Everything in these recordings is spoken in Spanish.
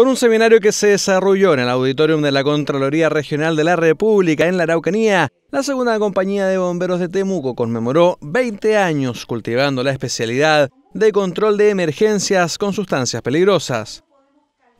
con un seminario que se desarrolló en el auditorium de la Contraloría Regional de la República en la Araucanía. La segunda compañía de bomberos de Temuco conmemoró 20 años cultivando la especialidad de control de emergencias con sustancias peligrosas.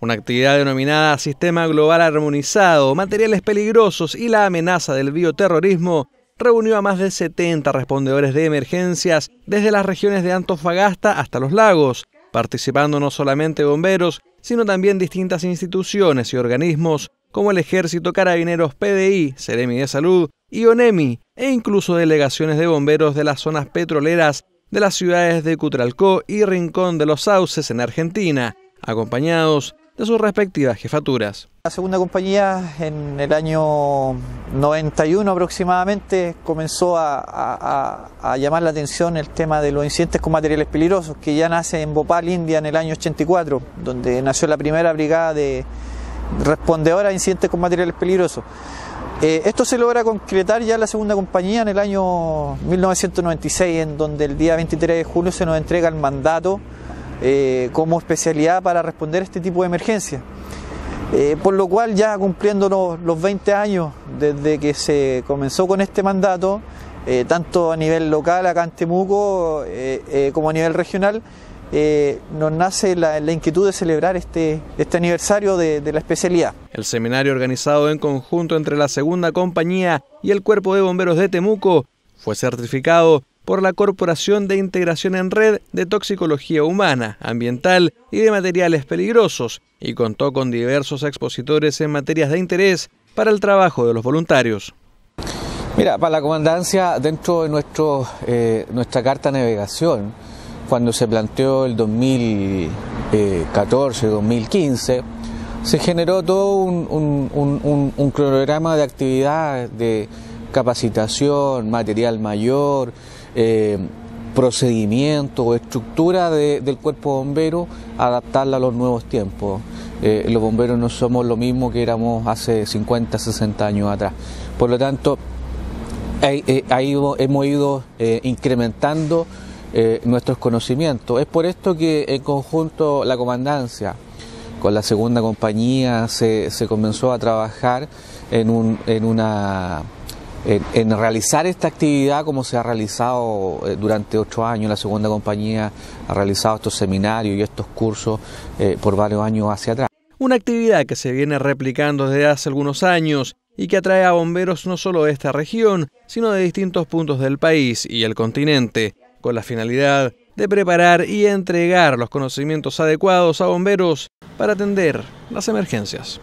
Una actividad denominada Sistema Global Armonizado, Materiales Peligrosos y la Amenaza del Bioterrorismo reunió a más de 70 respondedores de emergencias desde las regiones de Antofagasta hasta Los Lagos, participando no solamente bomberos, sino también distintas instituciones y organismos como el Ejército, Carabineros, PDI, Seremi de Salud y ONEMI, e incluso delegaciones de bomberos de las zonas petroleras de las ciudades de Cutralcó y Rincón de los Sauces en Argentina, acompañados de sus respectivas jefaturas. La segunda compañía en el año 91 aproximadamente comenzó a, llamar la atención el tema de los incidentes con materiales peligrosos, que ya nace en Bhopal, India, en el año 84, donde nació la primera brigada de respondedora a incidentes con materiales peligrosos. Eh, esto se logra concretar ya la segunda compañía en el año 1996, en donde el día 23 de julio se nos entrega el mandato eh, como especialidad para responder a este tipo de emergencia. Eh, por lo cual ya cumpliendo los, 20 años desde que se comenzó con este mandato, eh, tanto a nivel local acá en Temuco como a nivel regional, nos nace la, inquietud de celebrar este, este aniversario de la especialidad. El seminario organizado en conjunto entre la segunda compañía y el cuerpo de bomberos de Temuco fue certificado por la Corporación de Integración en Red de Toxicología Humana, Ambiental y de Materiales Peligrosos, y contó con diversos expositores en materias de interés para el trabajo de los voluntarios. Mira, para la comandancia, dentro de nuestro, eh, nuestra carta navegación, cuando se planteó el 2014-2015, se generó todo un, un, un cronograma de actividad de capacitación, material mayor, eh, procedimiento o estructura del cuerpo bombero, adaptarla a los nuevos tiempos. Eh, los bomberos no somos lo mismo que éramos hace 50, 60 años atrás. Por lo tanto, eh, hemos ido incrementando nuestros conocimientos. Es por esto que en conjunto la comandancia con la segunda compañía se, se comenzó a trabajar en, un, en una en, realizar esta actividad como se ha realizado eh, durante ocho años. La segunda compañía ha realizado estos seminarios y estos cursos eh, por varios años hacia atrás. Una actividad que se viene replicando desde hace algunos años y que atrae a bomberos no solo de esta región, sino de distintos puntos del país y el continente, con la finalidad de preparar y entregar los conocimientos adecuados a bomberos para atender las emergencias.